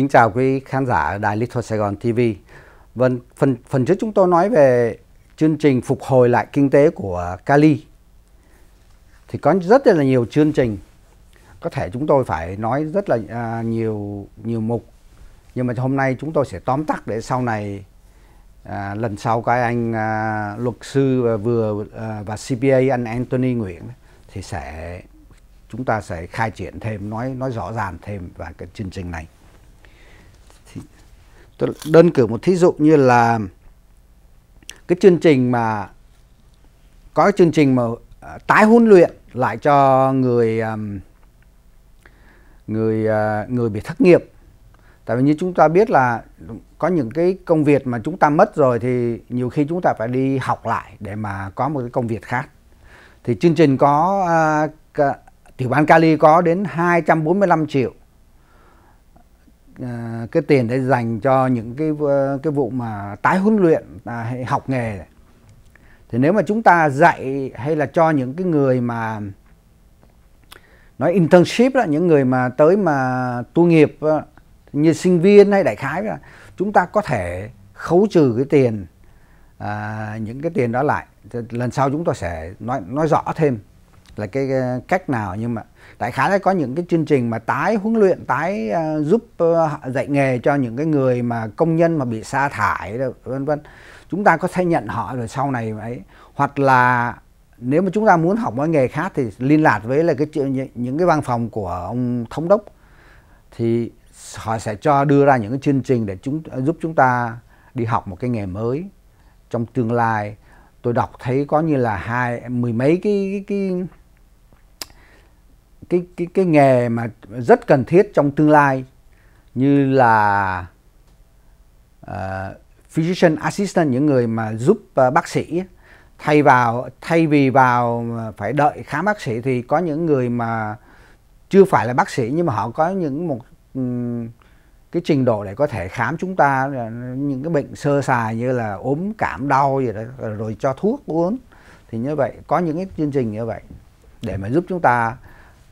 Kính chào quý khán giả Đài Thuật Sài Gòn TV. Vâng, phần phần trước chúng tôi nói về chương trình phục hồi lại kinh tế của Cali. Thì có rất là nhiều chương trình. Có thể chúng tôi phải nói rất là à, nhiều nhiều mục. Nhưng mà hôm nay chúng tôi sẽ tóm tắt để sau này à, lần sau cái anh à, luật sư vừa à, và CPA anh Anthony Nguyễn thì sẽ chúng ta sẽ khai triển thêm nói nói rõ ràng thêm về cái chương trình này tôi đơn cử một thí dụ như là cái chương trình mà có cái chương trình mà à, tái huấn luyện lại cho người người ờ, người bị thất nghiệp tại vì như chúng ta biết là có những cái công việc mà chúng ta mất rồi thì nhiều khi chúng ta phải đi học lại để mà có một cái công việc khác thì chương trình có uh, tiểu ban Cali có đến 245 triệu Ờ, cái tiền để dành cho những cái ờ, cái vụ mà tái huấn luyện à, hay học nghề thì nếu mà chúng ta dạy hay là cho những cái người mà nói internship là những người mà tới mà tu nghiệp như sinh viên hay đại khái đó, chúng ta có thể khấu trừ cái tiền à, những cái tiền đó lại lần sau chúng ta sẽ nói nói rõ thêm là cái ờ, cách nào nhưng mà đại khái là có những cái chương trình mà tái huấn luyện tái uh, giúp uh, dạy nghề cho những cái người mà công nhân mà bị sa thải vân vân chúng ta có thể nhận họ rồi sau này ấy hoặc là nếu mà chúng ta muốn học một nghề khác thì liên lạc với là cái những cái văn phòng của ông thống đốc thì họ sẽ cho đưa ra những cái chương trình để chúng giúp chúng ta đi học một cái nghề mới trong tương lai tôi đọc thấy có như là hai mười mấy cái cái, cái cái cái cái nghề mà rất cần thiết trong tương lai như là uh, physician assistant những người mà giúp uh, bác sĩ thay vào thay vì vào phải đợi khám bác sĩ thì có những người mà chưa phải là bác sĩ nhưng mà họ có những một um, cái trình độ để có thể khám chúng ta những cái bệnh sơ sài như là ốm cảm đau gì đó rồi cho thuốc uống thì như vậy có những cái chương trình như vậy để mà giúp chúng ta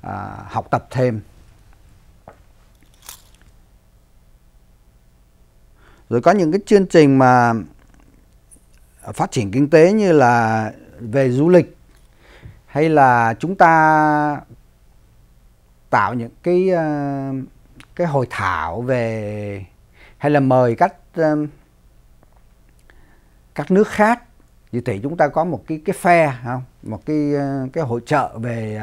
à, học tập thêm rồi có những cái chương trình mà phát triển kinh tế như là về du lịch hay là chúng ta tạo những cái à, cái hội thảo về hay là mời các à, các nước khác như thì chúng ta có một cái cái phe không một cái à, cái hội trợ về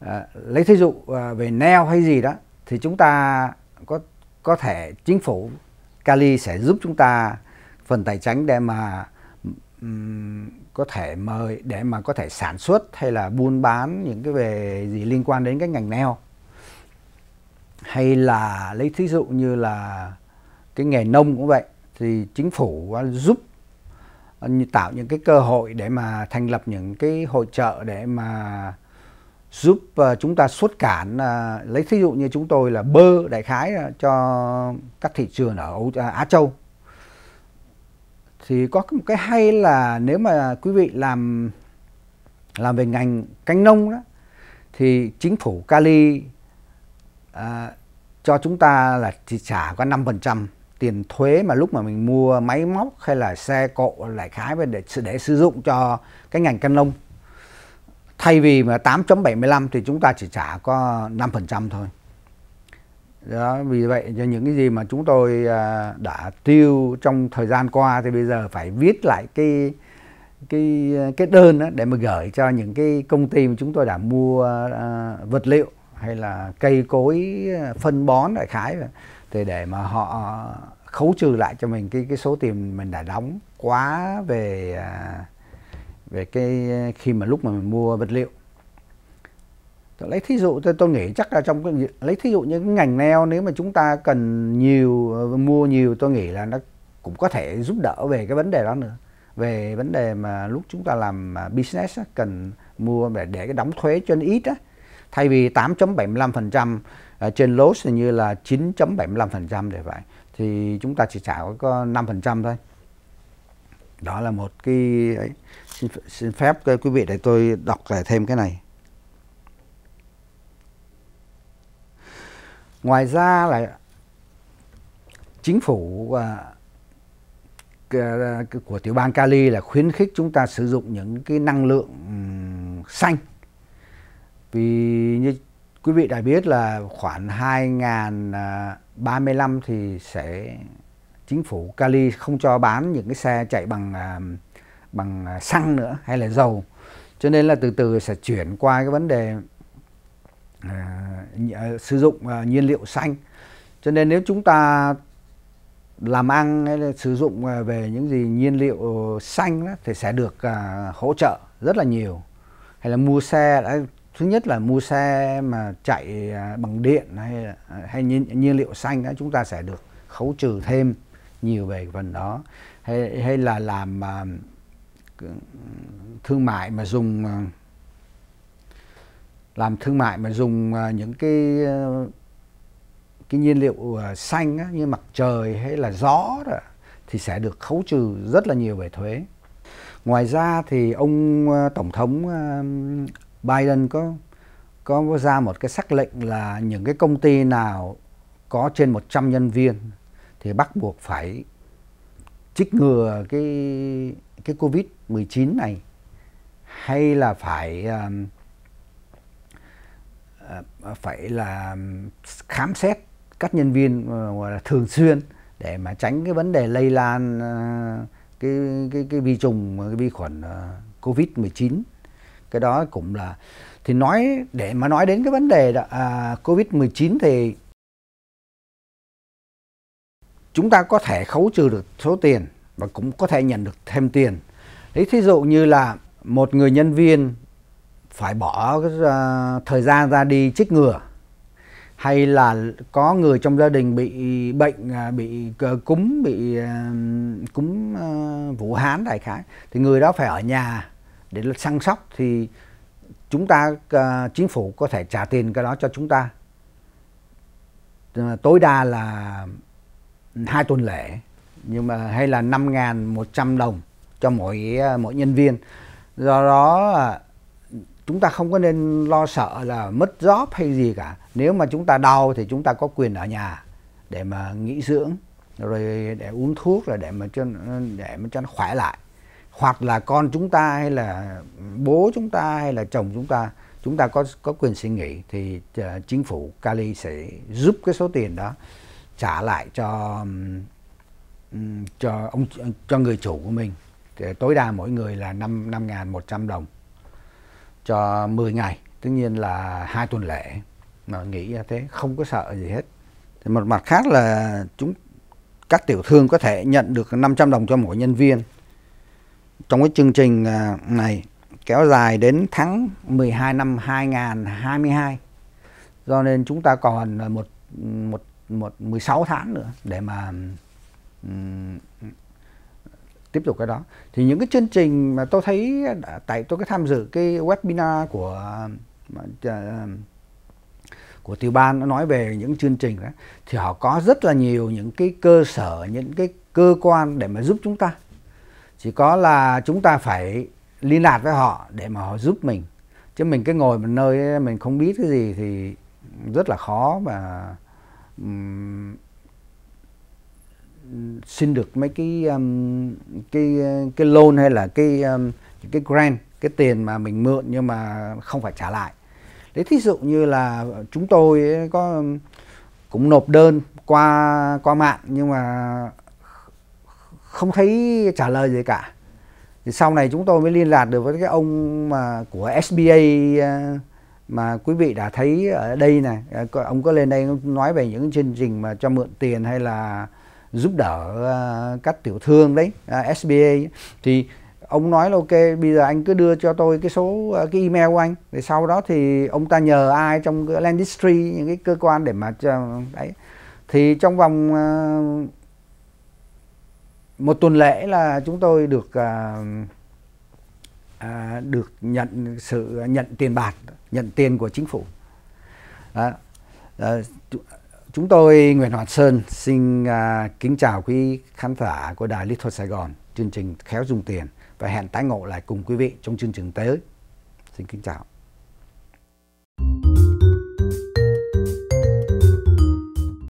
Ờ, lấy thí dụ ờ, về neo hay gì đó thì chúng ta có có thể chính phủ Cali sẽ giúp chúng ta phần tài chính để mà um, có thể mời để mà có thể sản xuất hay là buôn bán những cái về gì liên quan đến cái ngành neo hay là lấy thí dụ như là cái nghề nông cũng vậy thì chính phủ giúp ờ, tạo những cái cơ hội để mà thành lập những cái hội trợ để mà giúp ờ, chúng ta xuất cản ờ, lấy thí dụ như chúng tôi là bơ đại khái ờ, cho các thị trường ở Âu, Á Châu thì có một cái hay là nếu mà quý vị làm làm về ngành canh nông đó thì chính phủ Cali à, cho chúng ta là chỉ trả có 5% tiền thuế mà lúc mà mình mua máy móc hay là xe cộ đại khái về để để sử dụng cho cái ngành canh nông Thay vì mà 8.75 thì chúng ta chỉ trả có 5% thôi. Đó, vì vậy cho những cái gì mà chúng tôi à, đã tiêu trong thời gian qua thì bây giờ phải viết lại cái cái cái đơn đó để mà gửi cho những cái công ty mà chúng tôi đã mua à, vật liệu hay là cây cối à, phân bón đại khái thì để mà họ khấu trừ lại cho mình cái cái số tiền mình đã đóng quá về uh, về cái ờ, khi mà lúc mà mình mua vật liệu tôi lấy thí dụ tôi, tôi nghĩ chắc là trong cái, lấy thí dụ những cái ngành neo nếu mà chúng ta cần nhiều ờ, mua nhiều tôi nghĩ là nó cũng có thể giúp đỡ về cái vấn đề đó nữa về vấn đề mà lúc chúng ta làm à, business cần mua để để cái đóng thuế cho ít á thay vì 8.75% à, trên loss như là 9.75% để vậy thì chúng ta chỉ trả có 5% thôi đó là một cái ấy. Xin, xin phép quý vị để tôi đọc lại thêm cái này ngoài ra là chính phủ à, của tiểu bang Cali là khuyến khích chúng ta sử dụng những cái năng lượng xanh vì như quý vị đã biết là khoảng 2035 à, thì sẽ chính phủ Cali không cho bán những cái xe chạy bằng à, bằng à, xăng nữa hay là dầu cho nên là từ từ sẽ chuyển qua cái vấn đề uh, sử dụng uh, nhiên liệu xanh cho nên nếu chúng ta làm ăn hay là sử dụng về những gì nhiên liệu xanh đó, thì sẽ được uh, hỗ trợ rất là nhiều hay là mua xe đã, thứ nhất là mua xe mà chạy bằng điện hay hay nhiên, nhiên liệu xanh đó, chúng ta sẽ được khấu trừ thêm nhiều về phần đó hay hay là làm uh, thương mại mà dùng uh, làm thương mại mà dùng uh, những cái uh, cái nhiên liệu uh, xanh á, như mặt trời hay là gió đó, thì sẽ được khấu trừ rất là nhiều về thuế. Ngoài ra thì ông uh, tổng thống uh, Biden có có ra một cái sắc lệnh là những cái công ty nào có trên 100 nhân viên thì bắt buộc phải chích ngừa cái cái covid 19 này hay là phải um, ờ, phải là khám xét các nhân viên ờ, thường xuyên để mà tránh cái vấn đề lây lan ờ, cái cái cái vi trùng cái vi khuẩn covid 19 cái đó cũng là thì nói để mà nói đến cái vấn đề đó, à, covid 19 thì chúng ta có thể khấu trừ được số tiền và cũng có thể nhận được thêm tiền. Đấy thí dụ như là một người nhân viên phải bỏ uh, thời gian ra đi chích ngừa hay là có người trong gia đình bị bệnh à, bị ờ, cúm bị uh, cúm Vũ Hán đại khái thì người đó phải ở nhà để săn sóc thì chúng ta chính phủ có thể trả tiền cái đó cho chúng ta tối đa là hai tuần lễ nhưng mà hay là 5.100 đồng cho mỗi ờ, mỗi nhân viên do đó ờ, chúng ta không có nên lo sợ là mất job hay gì cả nếu mà chúng ta đau thì chúng ta có quyền ở nhà để mà nghỉ dưỡng rồi để uống thuốc rồi để mà cho ờ, để mà cho nó khỏe lại hoặc là con chúng ta hay là bố chúng ta hay là chồng chúng ta chúng ta có có quyền suy nghĩ thì chính phủ Cali sẽ giúp cái số tiền đó trả lại cho cho ông cho người chủ của mình thì tối đa mỗi người là 5 5.100 đồng cho 10 ngày tất nhiên là hai tuần lễ mà nghĩ là thế không có sợ gì hết thì một mặt khác là chúng các tiểu thương có thể nhận được 500 đồng cho mỗi nhân viên trong cái chương trình à, này kéo dài đến tháng 12 năm 2022 do nên chúng ta còn một một một 16 tháng nữa để mà um, tiếp tục cái đó thì những cái chương trình mà tôi thấy tại tôi có tham dự cái webinar của uh, của tiểu ban nó nói về những chương trình đó thì họ có rất là nhiều những cái cơ sở những cái cơ quan để mà giúp chúng ta chỉ có là chúng ta phải liên lạc với họ để mà họ giúp mình chứ mình cái ngồi một nơi mình không biết cái gì thì rất là khó và xin được mấy cái um, cái cái loan hay là cái um, cái grant cái tiền mà mình mượn nhưng mà không phải trả lại lấy thí dụ như là chúng tôi có cũng nộp đơn qua qua mạng nhưng mà không thấy trả lời gì cả thì sau này chúng tôi mới liên lạc được với cái ông mà của SBA à, mà quý vị đã thấy ở đây này à, ông có lên đây nói về những chương trình mà cho mượn tiền hay là giúp đỡ à, các tiểu thương đấy à, SBA thì ông nói là ok bây giờ anh cứ đưa cho tôi cái số cái email của anh thì sau đó thì ông ta nhờ ai trong cái Landistry những cái cơ quan để mà cho đấy thì trong vòng một tuần lễ là chúng tôi được à, được nhận sự nhận tiền bạc nhận tiền của chính phủ Đó. À, chúng tôi Nguyễn Hoàng Sơn xin à, kính chào quý khán giả của đài lý thuật Sài Gòn chương trình khéo dùng tiền và hẹn tái ngộ lại cùng quý vị trong chương trình tới xin kính chào